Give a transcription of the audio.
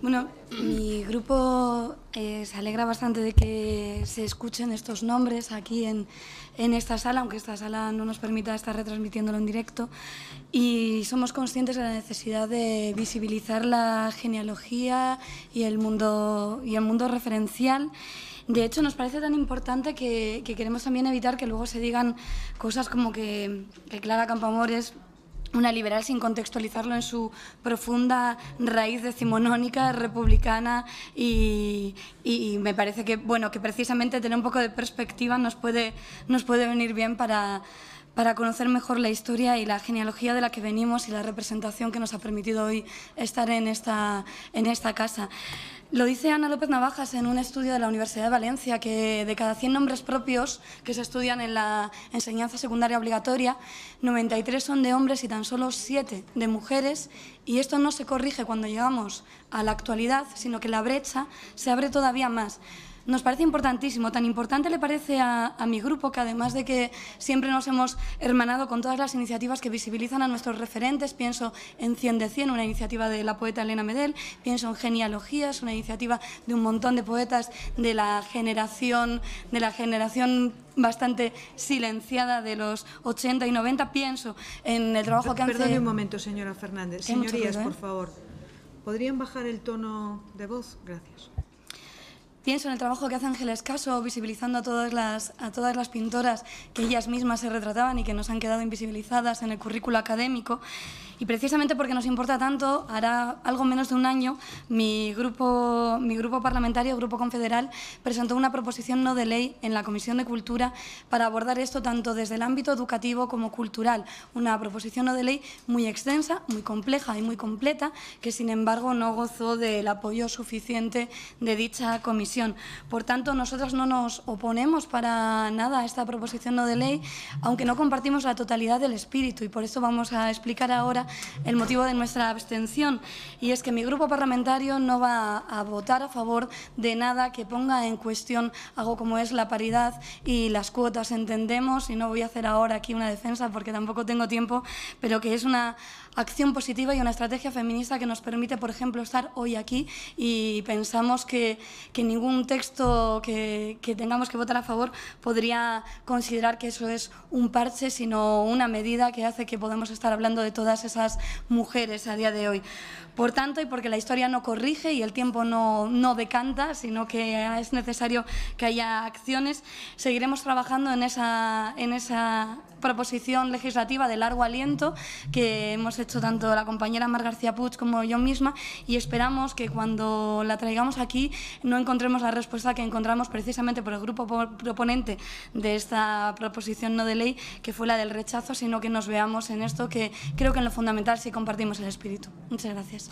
Bueno, mi grupo eh, se alegra bastante de que se escuchen estos nombres aquí en, esta sala, aunque esta sala no nos permita estar retransmitiéndolo en directo. Y somos conscientes de la necesidad de visibilizar la genealogía y el mundo, y el mundo referencial. De hecho, nos parece tan importante que, queremos también evitar que luego se digan cosas como que, Clara Campamores una liberal sin contextualizarlo en su profunda raíz decimonónica, republicana y, me parece que, bueno, que precisamente tener un poco de perspectiva nos puede, nos puede venir bien para para conocer mejor la historia y la genealogía de la que venimos y la representación que nos ha permitido hoy estar en esta, en esta casa. Lo dice Ana López Navajas en un estudio de la Universidad de Valencia, que de cada 100 nombres propios que se estudian en la enseñanza secundaria obligatoria, 93 son de hombres y tan solo 7 de mujeres. Y esto no se corrige cuando llegamos a la actualidad, sino que la brecha se abre todavía más nos parece importantísimo. Tan importante le parece a, mi grupo que además de que siempre nos hemos hermanado con todas las iniciativas que visibilizan a nuestros referentes, pienso en Cien de Cien, una iniciativa de la poeta Elena Medel, pienso en Genealogías, una iniciativa de un montón de poetas de la generación, de la generación bastante silenciada de los 80 y 90, pienso en el trabajo que han hecho... un momento, señora Fernández. Señorías, por favor. ¿Podrían bajar el tono de voz? Gracias. Pienso en el trabajo que hace Ángeles Caso, visibilizando a todas, las, a todas las pintoras que ellas mismas se retrataban y que nos han quedado invisibilizadas en el currículo académico. Y precisamente porque nos importa tanto, hará algo menos de un año, mi grupo, mi grupo parlamentario, Grupo Confederal, presentó una proposición no de ley en la Comisión de Cultura para abordar esto tanto desde el ámbito educativo como cultural. Una proposición no de ley muy extensa, muy compleja y muy completa, que sin embargo no gozó del apoyo suficiente de dicha comisión por tanto, nosotros no nos oponemos para nada a esta proposición no de ley, aunque no compartimos la totalidad del espíritu y por eso vamos a explicar ahora el motivo de nuestra abstención. Y es que mi grupo parlamentario no va a votar a favor de nada que ponga en cuestión algo como es la paridad y las cuotas, entendemos, y no voy a hacer ahora aquí una defensa porque tampoco tengo tiempo, pero que es una acción positiva y una estrategia feminista que nos permite, por ejemplo, estar hoy aquí y pensamos que, que ningún texto que, tengamos que votar a favor podría considerar que eso es un parche, sino una medida que hace que podamos estar hablando de todas esas mujeres a día de hoy. Por tanto, y porque la historia no corrige y el tiempo no, no decanta, sino que es necesario que haya acciones, seguiremos trabajando en esa, en esa proposición legislativa de largo aliento que hemos hecho tanto la compañera Mar García Puig como yo misma y esperamos que cuando la traigamos aquí no encontremos tenemos la respuesta que encontramos precisamente por el grupo proponente de esta proposición no de ley, que fue la del rechazo, sino que nos veamos en esto que creo que en lo fundamental sí compartimos el espíritu. Muchas gracias.